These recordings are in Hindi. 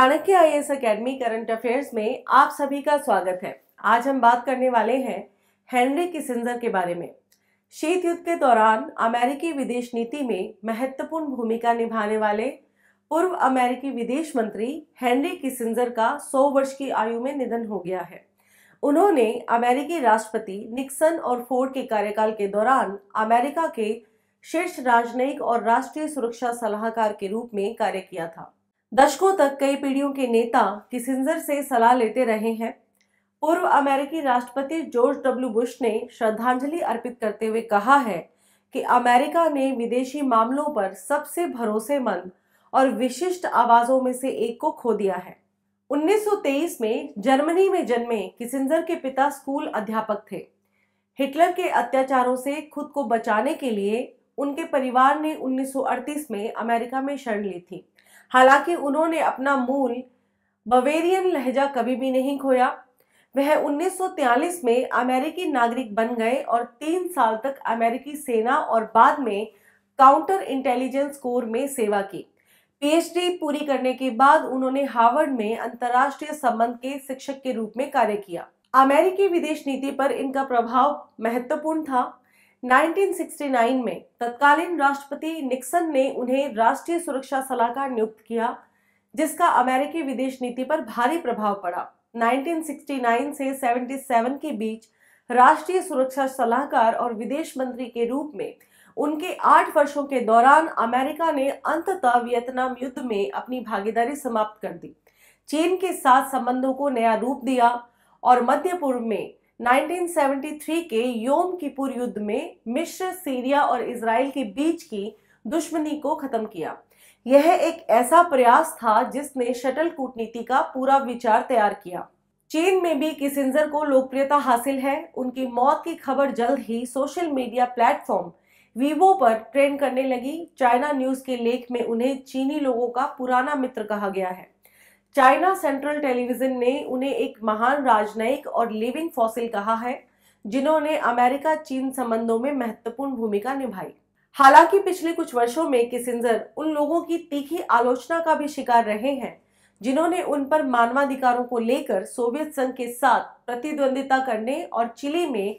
Chanakya I S academy current affairs में आप सभी का स्वागत है आज हम बात करने वाले हैं हेनरी किसिंजर के बारे में शीत युद्ध के दौरान अमेरिकी विदेश नीति में महत्वपूर्ण भूमिका निभाने वाले पूर्व अमेरिकी विदेश मंत्री हेनरी किसिंजर का 100 वर्ष की आयु में निधन हो गया है उन्होंने अमेरिकी राष्ट्रपति निक्सन और फोर्ड के कार्यकाल के दौरान अमेरिका के शीर्ष राजनयिक और राष्ट्रीय सुरक्षा सलाहकार के रूप में कार्य किया था दशकों तक कई पीढ़ियों के नेता किसिंजर से सलाह लेते रहे हैं पूर्व अमेरिकी राष्ट्रपति जॉर्ज डब्ल्यू बुश ने श्रद्धांजलि अर्पित करते हुए कहा है कि अमेरिका ने विदेशी मामलों पर सबसे भरोसेमंद और विशिष्ट आवाज़ों में से एक को खो दिया है 1923 में जर्मनी में जन्मे किसिंजर के पिता स्कूल अध्यापक थे हिटलर के अत्याचारों से खुद को बचाने के लिए उनके परिवार ने 1938 में अमेरिका में शरण ली थी हालांकि उन्होंने अपना मूल बवेरियन लहजा कभी भी नहीं खोया वह 1943 में अमेरिकी नागरिक बन गए और तीन साल तक अमेरिकी सेना और बाद में काउंटर इंटेलिजेंस कोर में सेवा की पीएचडी पूरी करने के बाद उन्होंने हार्वर्ड में अंतर्राष्ट्रीय संबंध के शिक्षक के रूप में कार्य किया अमेरिकी विदेश नीति पर इनका प्रभाव महत्वपूर्ण था 1969 में तत्कालीन राष्ट्रपति निक्सन ने उन्हें राष्ट्रीय सुरक्षा सलाहकार नियुक्त किया जिसका अमेरिकी विदेश नीति पर भारी प्रभाव पड़ा 1969 से 77 के बीच राष्ट्रीय सुरक्षा सलाहकार और विदेश मंत्री के रूप में उनके आठ वर्षों के दौरान अमेरिका ने अंततः वियतनाम युद्ध में अपनी भागीदारी समाप्त कर दी चीन के साथ संबंधों को नया रूप दिया और मध्य पूर्व में 1973 के योम किपुर युद्ध में मिश्र सीरिया और इसराइल के बीच की दुश्मनी को खत्म किया यह एक ऐसा प्रयास था जिसने शटल कूटनीति का पूरा विचार तैयार किया चीन में भी किसिंजर को लोकप्रियता हासिल है उनकी मौत की खबर जल्द ही सोशल मीडिया प्लेटफॉर्म वीवो पर ट्रेंड करने लगी चाइना न्यूज के लेख में उन्हें चीनी लोगों का पुराना मित्र कहा गया है चाइना सेंट्रल टेलीविजन ने उन्हें एक महान राजनयिक और लिविंग फॉसिल कहा है जिन्होंने अमेरिका चीन संबंधों में महत्वपूर्ण भूमिका निभाई हालांकि पिछले कुछ वर्षों में किसिंजर उन लोगों की तीखी आलोचना का भी शिकार रहे हैं जिन्होंने उन पर मानवाधिकारों को लेकर सोवियत संघ के साथ प्रतिद्वंदिता करने और चिली में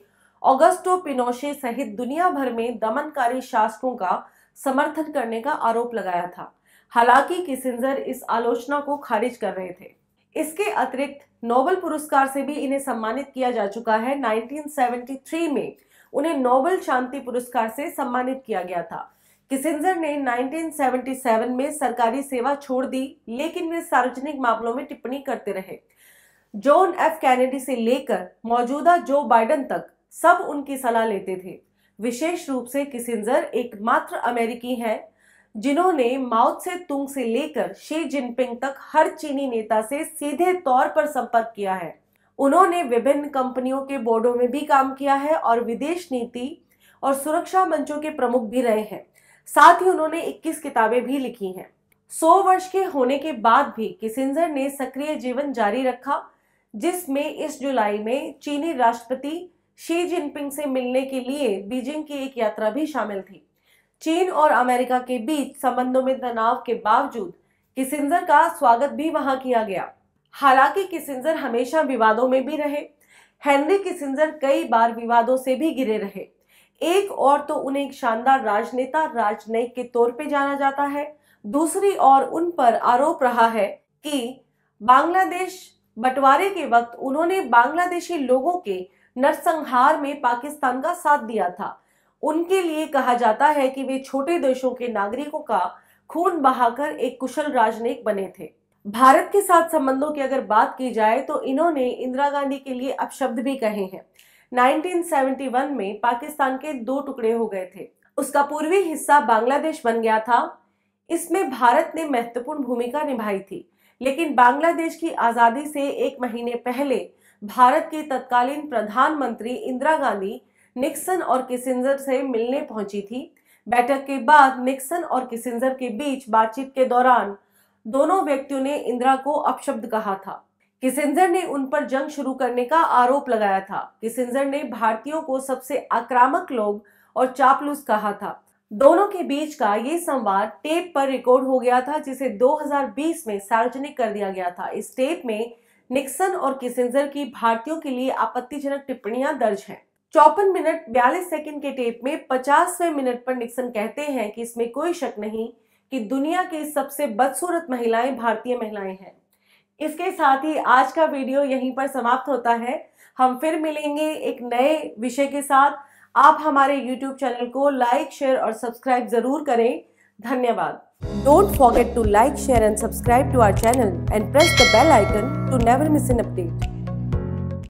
ऑगस्टो पिनोशे सहित दुनिया भर में दमनकारी शासकों का समर्थन करने का आरोप लगाया था हालांकि किसिंजर इस आलोचना को खारिज कर रहे थे इसके अतिरिक्त नोबेल पुरस्कार से भी इन्हें सम्मानित किया जा चुका है 1973 में उन्हें नोबेल शांति पुरस्कार से सम्मानित किया गया था किसिंजर ने 1977 में सरकारी सेवा छोड़ दी लेकिन वे सार्वजनिक मामलों में टिप्पणी करते रहे जॉन एफ कैनेडी से लेकर मौजूदा जो बाइडन तक सब उनकी सलाह लेते थे विशेष रूप से किसिंजर एकमात्र अमेरिकी हैं जिन्होंने माउथ से तुंग से लेकर शी जिनपिंग तक हर चीनी नेता से सीधे तौर पर संपर्क किया है उन्होंने विभिन्न कंपनियों के बोर्डों में भी काम किया है और विदेश नीति और सुरक्षा मंचों के प्रमुख भी रहे हैं साथ ही उन्होंने 21 किताबें भी लिखी हैं 100 वर्ष के होने के बाद भी किसिंजर ने सक्रिय जीवन जारी रखा जिसमें इस जुलाई में चीनी राष्ट्रपति शी जिनपिंग से मिलने के लिए बीजिंग की एक यात्रा भी शामिल थी चीन और अमेरिका के बीच संबंधों में तनाव के बावजूद किसिंजर का स्वागत भी वहां किया गया हालांकि किसिंजर हमेशा विवादों में भी रहे हेनरी किसिंजर कई बार विवादों से भी गिरे रहे एक और तो उन्हें एक शानदार राजनेता राजनयिक के तौर पे जाना जाता है दूसरी ओर उन पर आरोप रहा है कि बांग्लादेश बंटवारे के वक्त उन्होंने बांग्लादेशी लोगों के नरसंहार में पाकिस्तान का साथ दिया था उनके लिए कहा जाता है कि वे छोटे देशों के नागरिकों का खून बहाकर एक कुशल राजनयिक बने थे भारत के साथ संबंधों की अगर बात की जाए तो इन्होंने इंदिरा गांधी के लिए अपशब्द भी कहे हैं 1971 में पाकिस्तान के दो टुकड़े हो गए थे उसका पूर्वी हिस्सा बांग्लादेश बन गया था इसमें भारत ने महत्वपूर्ण भूमिका निभाई थी लेकिन बांग्लादेश की आज़ादी से एक महीने पहले भारत के तत्कालीन प्रधानमंत्री इंदिरा गांधी निक्सन और किसिंजर से मिलने पहुंची थी बैठक के बाद निक्सन और किसिंजर के बीच बातचीत के दौरान दोनों व्यक्तियों ने इंदिरा को अपशब्द कहा था किसिंजर ने उन पर जंग शुरू करने का आरोप लगाया था किसिंजर ने भारतीयों को सबसे आक्रामक लोग और चापलूस कहा था दोनों के बीच का ये संवाद टेप पर रिकॉर्ड हो गया था जिसे 2020 में सार्वजनिक कर दिया गया था इस टेप में निक्सन और किसिंजर की भारतीयों के लिए आपत्तिजनक टिप्पणियां दर्ज हैं चौपन मिनट बयालीस सेकंड के टेप में पचासवें मिनट पर निक्सन कहते हैं कि इसमें कोई शक नहीं कि दुनिया की सबसे बदसूरत महिलाएं भारतीय महिलाएं हैं इसके साथ ही आज का वीडियो यहीं पर समाप्त होता है हम फिर मिलेंगे एक नए विषय के साथ आप हमारे YouTube चैनल को लाइक शेयर और सब्सक्राइब जरूर करें धन्यवाद don't forget to like share and subscribe to our channel and press the bell icon to never miss an update